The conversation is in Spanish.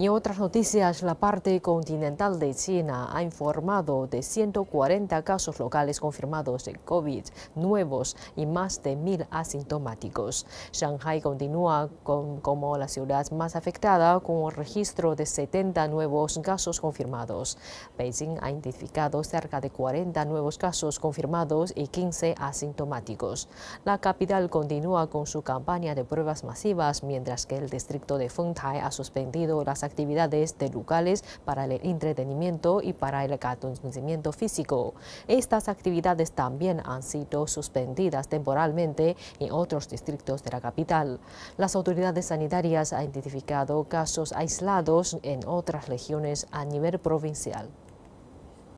Y en otras noticias, la parte continental de China ha informado de 140 casos locales confirmados de COVID nuevos y más de 1.000 asintomáticos. Shanghai continúa como la ciudad más afectada con un registro de 70 nuevos casos confirmados. Beijing ha identificado cerca de 40 nuevos casos confirmados y 15 asintomáticos. La capital continúa con su campaña de pruebas masivas mientras que el distrito de Fengtai ha suspendido las actividades actividades de este locales para el entretenimiento y para el acontecimiento físico. Estas actividades también han sido suspendidas temporalmente en otros distritos de la capital. Las autoridades sanitarias han identificado casos aislados en otras regiones a nivel provincial.